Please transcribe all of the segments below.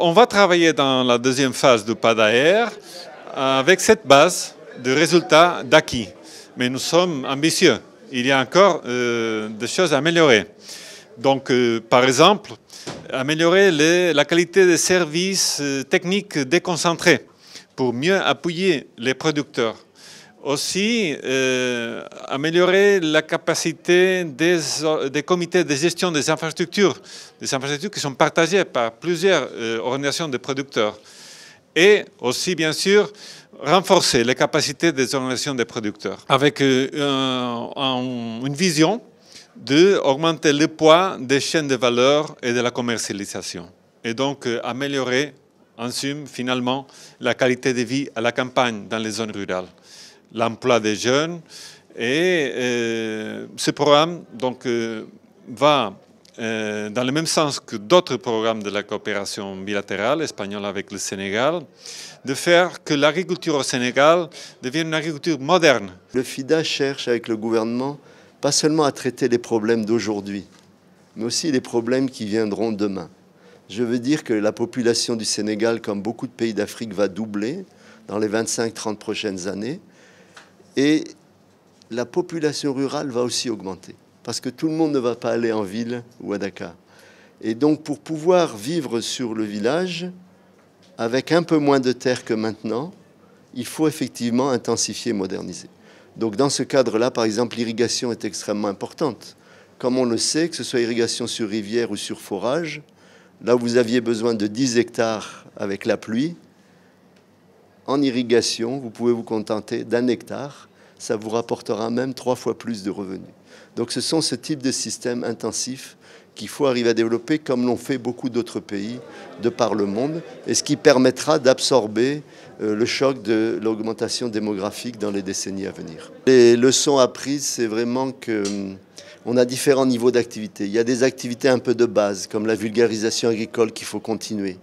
On va travailler dans la deuxième phase du PADAER euh, avec cette base de résultats d'acquis. Mais nous sommes ambitieux. Il y a encore euh, des choses à améliorer. Donc, euh, par exemple, améliorer la qualité des services techniques déconcentrés pour mieux appuyer les producteurs aussi euh, améliorer la capacité des, comités de gestion des infrastructures, des infrastructures qui sont partagées par plusieurs euh, organisations de producteurs. Et aussi, bien sûr, renforcer les capacités des organisations de producteurs avec euh, une vision d'augmenter le poids des chaînes de valeur et de la commercialisation. Et donc, améliorer, en somme, finalement, la qualité de vie à la campagne dans les zones rurales l'emploi des jeunes. Et euh, ce programme donc, euh, va euh, dans le même sens que d'autres programmes de la coopération bilatérale espagnole avec le Sénégal, de faire que l'agriculture au Sénégal devienne une agriculture moderne. Le FIDA cherche avec le gouvernement pas seulement à traiter les problèmes d'aujourd'hui, mais aussi les problèmes qui viendront demain. Je veux dire que la population du Sénégal, comme beaucoup de pays d'Afrique, va doubler dans les 25-30 prochaines années. Et la population rurale va aussi augmenter, parce que tout le monde ne va pas aller en ville ou à Dakar. Et donc pour pouvoir vivre sur le village, avec un peu moins de terre que maintenant, il faut effectivement intensifier et moderniser. Donc dans ce cadre-là, par exemple, l'irrigation est extrêmement importante. Comme on le sait, que ce soit irrigation sur rivière ou sur forage, là vous aviez besoin de 10 hectares avec la pluie, en irrigation, vous pouvez vous contenter d'un hectare. Ça vous rapportera même trois fois plus de revenus. Donc ce sont ce type de systèmes intensifs qu'il faut arriver à développer comme l'ont fait beaucoup d'autres pays de par le monde et ce qui permettra d'absorber euh, le choc de l'augmentation démographique dans les décennies à venir. Les leçons apprises, c'est vraiment qu'on hum, a différents niveaux d'activité. Il y a des activités un peu de base, comme la vulgarisation agricole qu'il faut continuer.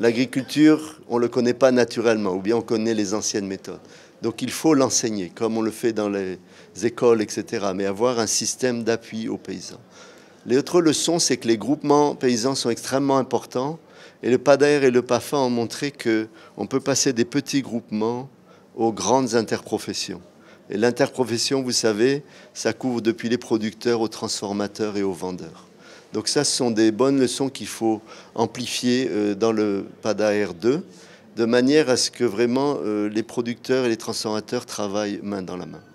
L'agriculture, on ne le connaît pas naturellement, ou bien on connaît les anciennes méthodes. Donc il faut l'enseigner, comme on le fait dans les écoles, etc., mais avoir un système d'appui aux paysans. L'autre leçon, c'est que les groupements paysans sont extrêmement importants, et le PADER et le PAFA ont montré qu'on peut passer des petits groupements aux grandes interprofessions. Et l'interprofession, vous savez, ça couvre depuis les producteurs aux transformateurs et aux vendeurs. Donc ça, ce sont des bonnes leçons qu'il faut amplifier euh, dans le PADA R2, de manière à ce que vraiment euh, les producteurs et les transformateurs travaillent main dans la main.